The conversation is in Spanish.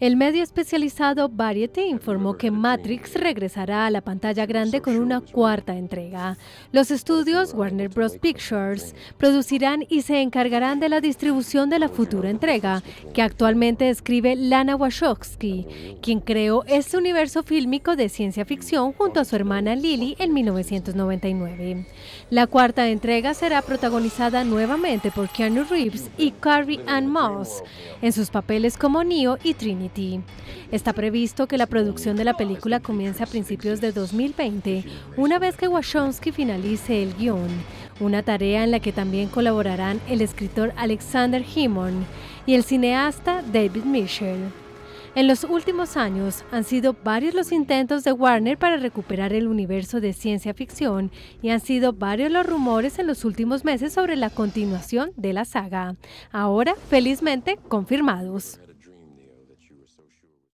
El medio especializado Variety informó que Matrix regresará a la pantalla grande con una cuarta entrega. Los estudios Warner Bros. Pictures producirán y se encargarán de la distribución de la futura entrega, que actualmente escribe Lana Wachowski, quien creó este universo fílmico de ciencia ficción junto a su hermana Lily en 1999. La cuarta entrega será protagonizada nuevamente por Keanu Reeves y Carrie Ann Moss en sus papeles como Neo y Trinity. Está previsto que la producción de la película comience a principios de 2020, una vez que Wachowski finalice el guión, una tarea en la que también colaborarán el escritor Alexander Himon y el cineasta David Mitchell. En los últimos años han sido varios los intentos de Warner para recuperar el universo de ciencia ficción y han sido varios los rumores en los últimos meses sobre la continuación de la saga, ahora felizmente confirmados.